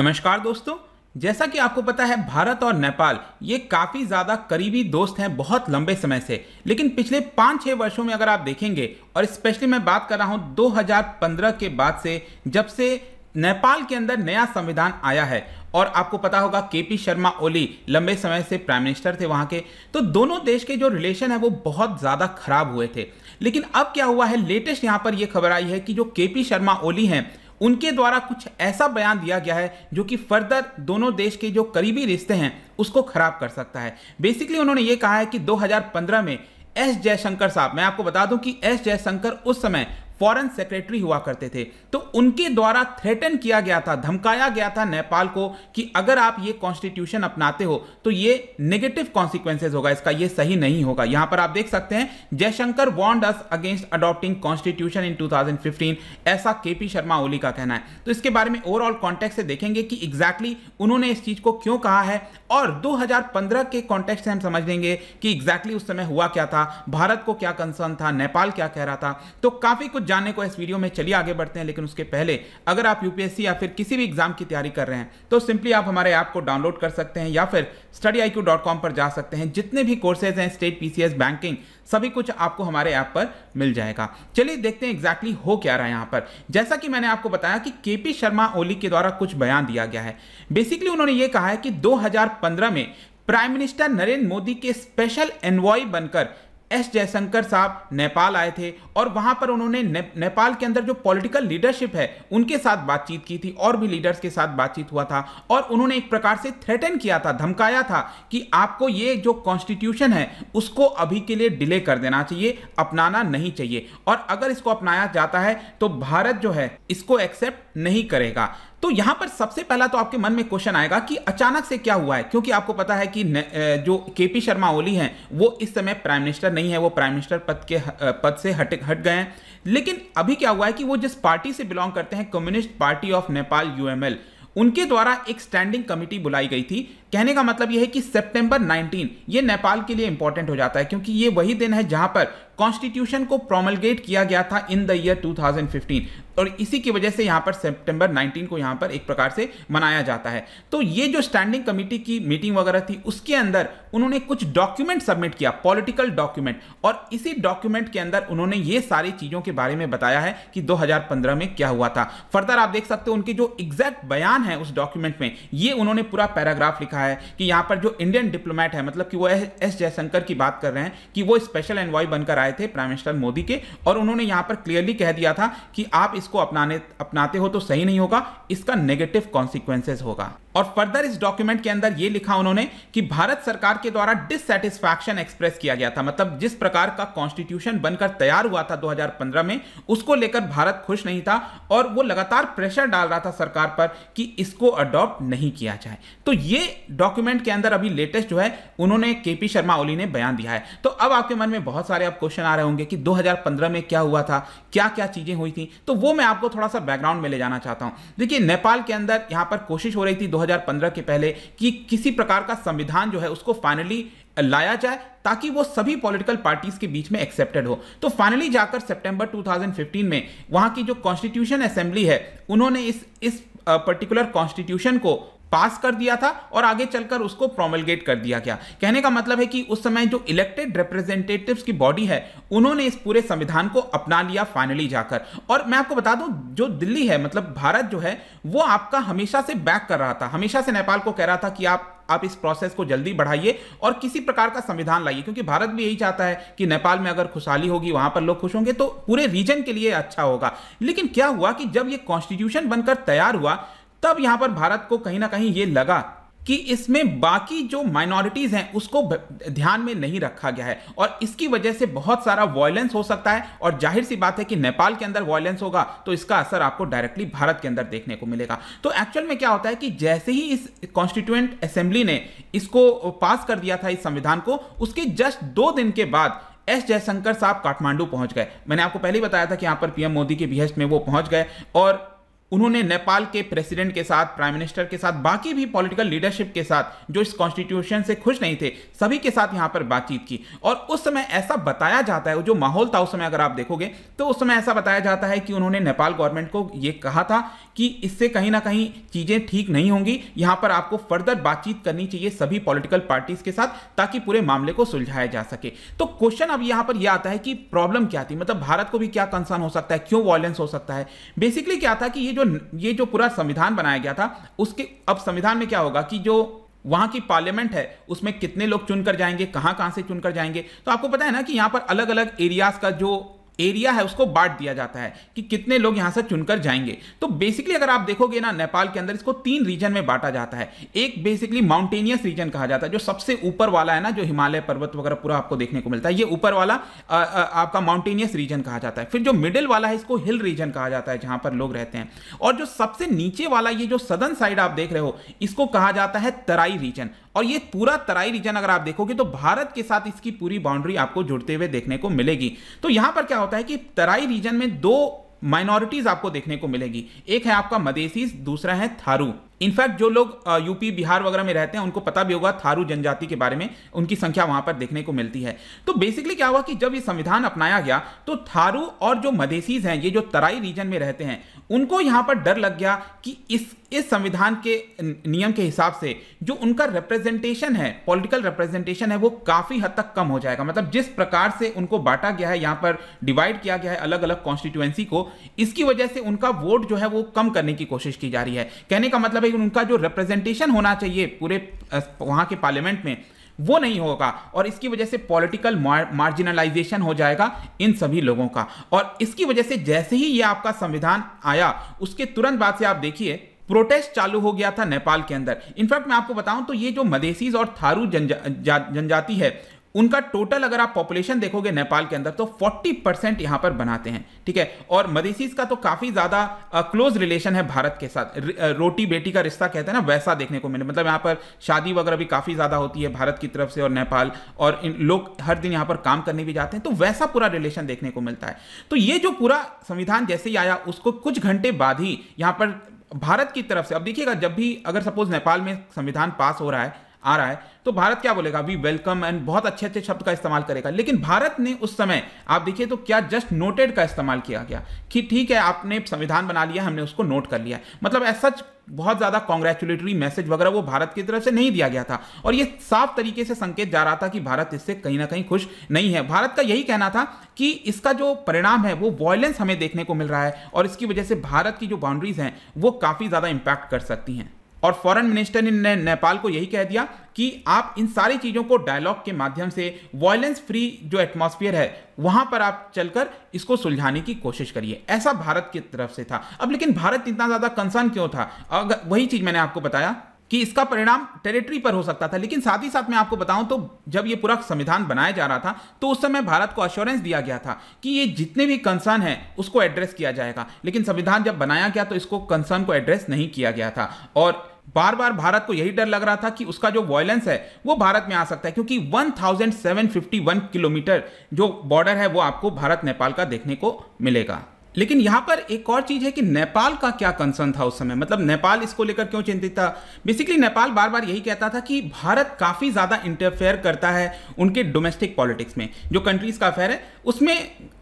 नमस्कार दोस्तों जैसा कि आपको पता है भारत और नेपाल ये काफ़ी ज़्यादा करीबी दोस्त हैं बहुत लंबे समय से लेकिन पिछले पाँच छः वर्षों में अगर आप देखेंगे और स्पेशली मैं बात कर रहा हूँ 2015 के बाद से जब से नेपाल के अंदर नया संविधान आया है और आपको पता होगा के पी शर्मा ओली लंबे समय से प्राइम मिनिस्टर थे वहाँ के तो दोनों देश के जो रिलेशन है वो बहुत ज़्यादा खराब हुए थे लेकिन अब क्या हुआ है लेटेस्ट यहाँ पर यह खबर आई है कि जो के पी शर्मा ओली हैं उनके द्वारा कुछ ऐसा बयान दिया गया है जो कि फर्दर दोनों देश के जो करीबी रिश्ते हैं उसको खराब कर सकता है बेसिकली उन्होंने ये कहा है कि 2015 में एस जयशंकर साहब मैं आपको बता दूं कि एस जयशंकर उस समय फॉरेन सेक्रेटरी हुआ करते थे तो उनके द्वारा थ्रेटन किया गया था धमकाया गया था नेपाल को कि अगर आप ये कॉन्स्टिट्यूशन अपनाते हो तो ये नेगेटिव कॉन्सिक्वेंसेज होगा इसका ये सही नहीं होगा यहां पर आप देख सकते हैं Jaishankar warned us against adopting constitution in 2015 ऐसा केपी शर्मा ओली का कहना है तो इसके बारे में ओवरऑल कॉन्टेक्ट से देखेंगे कि एग्जैक्टली exactly उन्होंने इस चीज को क्यों कहा है और दो के कॉन्टेक्ट से हम समझ लेंगे कि एग्जैक्टली exactly उस समय हुआ क्या था भारत को क्या कंसर्न था नेपाल क्या कह रहा था तो काफी कुछ कुछ जानने को इस वीडियो में चलिए आगे बढ़ते हैं लेकिन उसके पहले अगर आप यूपीएससी या फिर किसी भी एग्जाम की तैयारी कर रहे हैं तो सिंपली आप हमारे ऐप को डाउनलोड कर सकते हैं या फिर स्टडी पर जा सकते हैं जितने भी कोर्सेज हैं स्टेट पीसीएस बैंकिंग सभी कुछ आपको हमारे ऐप पर मिल जाएगा चलिए देखते हैं एग्जैक्टली exactly हो क्या रहा है यहाँ पर जैसा कि मैंने आपको बताया कि केपी शर्मा ओली के द्वारा कुछ बयान दिया गया है बेसिकली उन्होंने ये कहा है कि 2015 में प्राइम मिनिस्टर नरेंद्र मोदी के स्पेशल एनवॉय बनकर एस जयशंकर साहब नेपाल आए थे और वहां पर उन्होंने ने, नेपाल के अंदर जो पॉलिटिकल लीडरशिप है उनके साथ बातचीत की थी और भी लीडर्स के साथ बातचीत हुआ था और उन्होंने एक प्रकार से थ्रेटन किया था धमकाया था कि आपको ये जो कॉन्स्टिट्यूशन है उसको अभी के लिए डिले कर देना चाहिए अपनाना नहीं चाहिए और अगर इसको अपनाया जाता है तो भारत जो है इसको एक्सेप्ट नहीं करेगा तो यहां पर सबसे पहला तो आपके मन में क्वेश्चन आएगा कि अचानक से क्या हुआ है क्योंकि आपको पता है कि जो केपी शर्मा ओली हैं वो इस समय प्राइम मिनिस्टर नहीं है वो प्राइम मिनिस्टर पद के पद से हट हट गए हैं लेकिन अभी क्या हुआ है कि वो जिस पार्टी से बिलोंग करते हैं communist party of Nepal UML उनके द्वारा एक स्टैंडिंग कमिटी बुलाई गई थी कहने का मतलब यह है कि सितंबर 19 ये नेपाल के लिए इंपॉर्टेंट हो जाता है क्योंकि ये वही दिन है जहां पर कॉन्स्टिट्यूशन को प्रोमलगेट किया गया था इन द ईयर 2015 और इसी की वजह से यहाँ पर सितंबर 19 को यहाँ पर एक प्रकार से मनाया जाता है तो ये जो स्टैंडिंग कमेटी की मीटिंग वगैरह थी उसके अंदर उन्होंने कुछ डॉक्यूमेंट सबमिट किया पॉलिटिकल डॉक्यूमेंट और इसी डॉक्यूमेंट के अंदर उन्होंने ये सारी चीज़ों के बारे में बताया है कि 2015 में क्या हुआ था फर्दर आप देख सकते हो उनके जो एग्जैक्ट बयान है उस डॉक्यूमेंट में ये उन्होंने पूरा पैराग्राफ लिखा है कि यहाँ पर जो इंडियन डिप्लोमैट है मतलब कि वो एस जयशंकर की बात कर रहे हैं कि वो स्पेशल एनवॉय बनकर आए थे प्राइम मिनिस्टर मोदी के और उन्होंने यहाँ पर क्लियरली कह दिया था कि आप इस इसको अपनाने अपनाते हो तो सही नहीं होगा इसका नेगेटिव कॉन्सिक्वेंसेज होगा और फर्दर इस डॉक्यूमेंट के अंदर यह लिखा उन्होंने कि भारत सरकार के द्वारा डिससेटिस्फैक्शन एक्सप्रेस किया गया था मतलब जिस प्रकार का कॉन्स्टिट्यूशन बनकर तैयार हुआ था 2015 में उसको लेकर भारत खुश नहीं था और वो लगातार प्रेशर डाल रहा था सरकार पर कि इसको अडॉप्ट नहीं किया जाए तो ये डॉक्यूमेंट के अंदर अभी लेटेस्ट जो है उन्होंने के शर्मा ओली ने बयान दिया है तो अब आपके मन में बहुत सारे अब क्वेश्चन आ रहे होंगे कि दो में क्या हुआ था क्या क्या चीजें हुई थी तो वो मैं आपको थोड़ा सा बैकग्राउंड में ले जाना चाहता हूं देखिए नेपाल के अंदर यहां पर कोशिश हो रही थी 2015 के पहले कि किसी प्रकार का संविधान जो है उसको फाइनली लाया जाए ताकि वो सभी पॉलिटिकल पार्टीज के बीच में एक्सेप्टेड हो तो फाइनली जाकर सितंबर 2015 में वहां की जो कॉन्स्टिट्यूशन असेंबली है उन्होंने इस इस पर्टिकुलर कॉन्स्टिट्यूशन को पास कर दिया था और आगे चलकर उसको प्रोमलगेट कर दिया गया कहने का मतलब है कि उस समय जो इलेक्टेड रिप्रेजेंटेटिव्स की बॉडी है उन्होंने इस पूरे संविधान को अपना लिया फाइनली जाकर और मैं आपको बता दूं जो दिल्ली है मतलब भारत जो है वो आपका हमेशा से बैक कर रहा था हमेशा से नेपाल को कह रहा था कि आप आप इस प्रोसेस को जल्दी बढ़ाइए और किसी प्रकार का संविधान लाइए क्योंकि भारत भी यही चाहता है कि नेपाल में अगर खुशहाली होगी वहां पर लोग खुश होंगे तो पूरे रीजन के लिए अच्छा होगा लेकिन क्या हुआ कि जब ये कॉन्स्टिट्यूशन बनकर तैयार हुआ तब यहां पर भारत को कहीं ना कहीं ये लगा कि इसमें बाकी जो माइनॉरिटीज हैं उसको ध्यान में नहीं रखा गया है और इसकी वजह से बहुत सारा वॉयलेंस हो सकता है और जाहिर सी बात है कि नेपाल के अंदर वॉयलेंस होगा तो इसका असर आपको डायरेक्टली भारत के अंदर देखने को मिलेगा तो एक्चुअल में क्या होता है कि जैसे ही इस कॉन्स्टिट्यूएंट असेंबली ने इसको पास कर दिया था इस संविधान को उसके जस्ट दो दिन के बाद एस जयशंकर साहब काठमांडू पहुंच गए मैंने आपको पहले ही बताया था कि यहां पर पीएम मोदी के बिहेस्ट में वो पहुंच गए और उन्होंने नेपाल के प्रेसिडेंट के साथ प्राइम मिनिस्टर के साथ बाकी भी पॉलिटिकल लीडरशिप के साथ जो इस कॉन्स्टिट्यूशन से खुश नहीं थे सभी के साथ यहां पर बातचीत की और उस समय ऐसा बताया जाता है जो माहौल था उस समय अगर आप देखोगे तो उस समय ऐसा बताया जाता है कि उन्होंने नेपाल गवर्नमेंट को यह कहा था कि इससे कहीं ना कहीं चीज़ें ठीक नहीं होंगी यहां पर आपको फर्दर बातचीत करनी चाहिए सभी पॉलिटिकल पार्टीज के साथ ताकि पूरे मामले को सुलझाया जा सके तो क्वेश्चन अब यहाँ पर यह आता है कि प्रॉब्लम क्या थी मतलब भारत को भी क्या कंसर्न हो सकता है क्यों वॉयलेंस हो सकता है बेसिकली क्या था कि ये जो ये जो पूरा संविधान बनाया गया था उसके अब संविधान में क्या होगा कि जो वहां की पार्लियामेंट है उसमें कितने लोग चुनकर जाएंगे कहां कहां से चुनकर जाएंगे तो आपको पता है ना कि यहां पर अलग अलग एरियाज का जो एरिया है उसको बांट दिया जाता है कि कितने लोग यहां से चुनकर जाएंगे तो बेसिकली अगर आप देखोगे ना नेपाल के अंदर इसको तीन रीजन में बांटा जाता है एक बेसिकली माउंटेनियस रीजन कहा जाता है जो सबसे ऊपर वाला है ना जो हिमालय पर्वत वगैरह पूरा आपको देखने को मिलता है ये ऊपर वाला आ, आ, आपका माउंटेनियस रीजन कहा जाता है फिर जो मिडिल वाला है इसको हिल रीजन कहा जाता है जहां पर लोग रहते हैं और जो सबसे नीचे वाला ये जो सदन साइड आप देख रहे हो इसको कहा जाता है तराई रीजन और ये पूरा तराई रीजन अगर आप देखोगे तो भारत के साथ इसकी पूरी बाउंड्री आपको जुड़ते हुए देखने को मिलेगी तो यहां पर क्या होता है कि तराई रीजन में दो माइनॉरिटीज आपको देखने को मिलेगी एक है आपका मदेसीज दूसरा है थारू इनफैक्ट जो लोग यूपी बिहार वगैरह में रहते हैं उनको पता भी होगा थारू जनजाति के बारे में उनकी संख्या वहां पर देखने को मिलती है तो बेसिकली क्या हुआ कि जब ये संविधान अपनाया गया तो थारू और जो मधेसीज हैं ये जो तराई रीजन में रहते हैं उनको यहां पर डर लग गया कि इस इस संविधान के नियम के हिसाब से जो उनका रिप्रेजेंटेशन है पॉलिटिकल रिप्रेजेंटेशन है वो काफी हद तक कम हो जाएगा मतलब जिस प्रकार से उनको बांटा गया है यहां पर डिवाइड किया गया है अलग अलग कॉन्स्टिट्यूएंसी को इसकी वजह से उनका वोट जो है वो कम करने की कोशिश की जा रही है कहने का मतलब भाई उनका जो रिप्रेजेंटेशन होना चाहिए पूरे वहाँ के पार्लियामेंट में वो नहीं होगा और इसकी वजह से पॉलिटिकल मार्जिनलाइजेशन हो जाएगा इन सभी लोगों का और इसकी वजह से जैसे ही ये आपका संविधान आया उसके तुरंत बाद से आप देखिए प्रोटेस्ट चालू हो गया था नेपाल के अंदर इनफैक्ट मैं आपको बताऊं तो ये जो मदेसीज और थारू जनजाति है उनका टोटल अगर आप पॉपुलेशन देखोगे नेपाल के अंदर तो 40 परसेंट यहाँ पर बनाते हैं ठीक है और मदेशीज का तो काफ़ी ज़्यादा क्लोज रिलेशन है भारत के साथ रोटी बेटी का रिश्ता कहते हैं ना वैसा देखने को मिले मतलब यहाँ पर शादी वगैरह भी काफ़ी ज़्यादा होती है भारत की तरफ से और नेपाल और इन लोग हर दिन यहाँ पर काम करने भी जाते हैं तो वैसा पूरा रिलेशन देखने को मिलता है तो ये जो पूरा संविधान जैसे ही आया उसको कुछ घंटे बाद ही यहाँ पर भारत की तरफ से अब देखिएगा जब भी अगर सपोज नेपाल में संविधान पास हो रहा है आ रहा है तो भारत क्या बोलेगा वी वेलकम एंड बहुत अच्छे अच्छे शब्द का इस्तेमाल करेगा लेकिन भारत ने उस समय आप देखिए तो क्या जस्ट नोटेड का इस्तेमाल किया गया कि ठीक है आपने संविधान बना लिया हमने उसको नोट कर लिया मतलब ऐसा बहुत ज़्यादा कॉन्ग्रेचुलेटरी मैसेज वगैरह वो भारत की तरफ से नहीं दिया गया था और ये साफ तरीके से संकेत जा रहा था कि भारत इससे कहीं ना कहीं खुश नहीं है भारत का यही कहना था कि इसका जो परिणाम है वो वॉयलेंस हमें देखने को मिल रहा है और इसकी वजह से भारत की जो बाउंड्रीज हैं वो काफ़ी ज़्यादा इंपैक्ट कर सकती हैं और फॉरेन मिनिस्टर ने, ने नेपाल को यही कह दिया कि आप इन सारी चीज़ों को डायलॉग के माध्यम से वायलेंस फ्री जो एटमॉस्फेयर है वहां पर आप चलकर इसको सुलझाने की कोशिश करिए ऐसा भारत की तरफ से था अब लेकिन भारत इतना ज़्यादा कंसर्न क्यों था अगर वही चीज़ मैंने आपको बताया कि इसका परिणाम टेरिटरी पर हो सकता था लेकिन साथ ही साथ मैं आपको बताऊं तो जब ये पूरा संविधान बनाया जा रहा था तो उस समय भारत को अश्योरेंस दिया गया था कि ये जितने भी कंसर्न हैं उसको एड्रेस किया जाएगा लेकिन संविधान जब बनाया गया तो इसको कंसर्न को एड्रेस नहीं किया गया था और बार बार भारत को यही डर लग रहा था कि उसका जो वॉयलेंस है वो भारत में आ सकता है क्योंकि 1751 किलोमीटर जो बॉर्डर है वो आपको भारत नेपाल का देखने को मिलेगा लेकिन यहां पर एक और चीज़ है कि नेपाल का क्या कंसर्न था उस समय मतलब नेपाल इसको लेकर क्यों चिंतित था बेसिकली नेपाल बार बार यही कहता था कि भारत काफ़ी ज़्यादा इंटरफेयर करता है उनके डोमेस्टिक पॉलिटिक्स में जो कंट्रीज़ का अफेयर है उसमें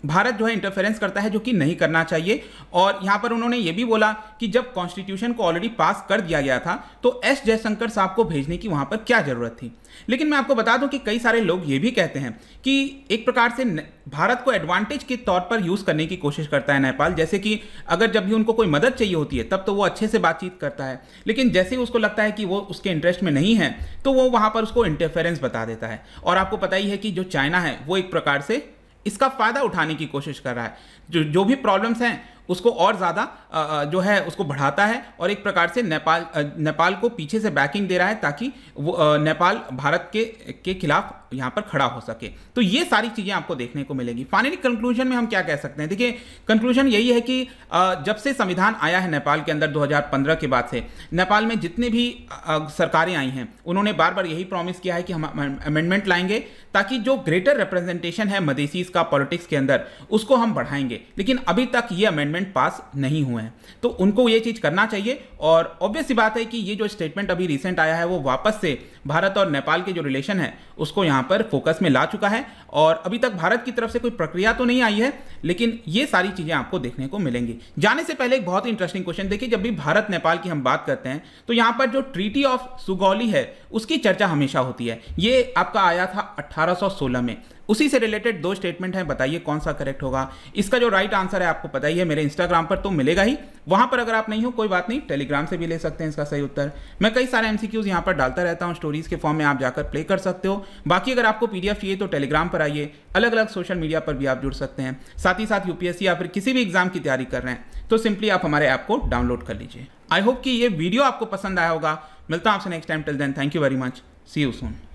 भारत जो है इंटरफेरेंस करता है जो कि नहीं करना चाहिए और यहां पर उन्होंने यह भी बोला कि जब कॉन्स्टिट्यूशन को ऑलरेडी पास कर दिया गया था तो एस जयशंकर साहब को भेजने की वहां पर क्या ज़रूरत थी लेकिन मैं आपको बता दूं कि कई सारे लोग ये भी कहते हैं कि एक प्रकार से भारत को एडवांटेज के तौर पर यूज़ करने की कोशिश करता है नेपाल जैसे कि अगर जब भी उनको कोई मदद चाहिए होती है तब तो वो अच्छे से बातचीत करता है लेकिन जैसे ही उसको लगता है कि वो उसके इंटरेस्ट में नहीं है तो वो वहां पर उसको इंटरफेरेंस बता देता है और आपको पता ही है कि जो चाइना है वो एक प्रकार से इसका फ़ायदा उठाने की कोशिश कर रहा है जो जो भी प्रॉब्लम्स हैं उसको और ज़्यादा जो है उसको बढ़ाता है और एक प्रकार से नेपाल नेपाल को पीछे से बैकिंग दे रहा है ताकि वो नेपाल भारत के के खिलाफ यहाँ पर खड़ा हो सके तो ये सारी चीज़ें आपको देखने को मिलेंगी फाइनली कंक्लूजन में हम क्या कह सकते हैं देखिए कंक्लूजन यही है कि जब से संविधान आया है नेपाल के अंदर 2015 के बाद से नेपाल में जितने भी सरकारें आई हैं उन्होंने बार बार यही प्रॉमिस किया है कि हम अमेंडमेंट लाएंगे ताकि जो ग्रेटर रिप्रेजेंटेशन है मदेसीज का पॉलिटिक्स के अंदर उसको हम बढ़ाएंगे लेकिन अभी तक ये अमेंडमेंट अमेंडमेंट पास नहीं हुए हैं तो उनको ये चीज़ करना चाहिए और ऑब्वियस सी बात है कि ये जो स्टेटमेंट अभी रिसेंट आया है वो वापस से भारत और नेपाल के जो रिलेशन है उसको यहाँ पर फोकस में ला चुका है और अभी तक भारत की तरफ से कोई प्रक्रिया तो नहीं आई है लेकिन ये सारी चीज़ें आपको देखने को मिलेंगी जाने से पहले एक बहुत ही इंटरेस्टिंग क्वेश्चन देखिए जब भी भारत नेपाल की हम बात करते हैं तो यहाँ पर जो ट्रीटी ऑफ सुगौली है उसकी चर्चा हमेशा होती है ये आपका आया था अट्ठारह में उसी से रिलेटेड दो स्टेटमेंट हैं बताइए कौन सा करेक्ट होगा इसका जो राइट right आंसर है आपको पता ही है मेरे इंस्टाग्राम पर तो मिलेगा ही वहां पर अगर आप नहीं हो कोई बात नहीं टेलीग्राम से भी ले सकते हैं इसका सही उत्तर मैं कई सारे एमसीक्यूज यहां पर डालता रहता हूं स्टोरीज के फॉर्म में आप जाकर प्ले कर सकते हो बाकी अगर आपको पीडीएफ चाहिए तो टेलीग्राम पर आइए अलग अलग सोशल मीडिया पर भी आप जुड़ सकते हैं साथ ही साथ यूपीएससी या फिर किसी भी एग्जाम की तैयारी कर रहे हैं तो सिंपली आप हमारे ऐप को डाउनलोड कर लीजिए आई होप कि ये वीडियो आपको पसंद आया होगा मिलता हूं आपसे next time till then thank you very much see you Son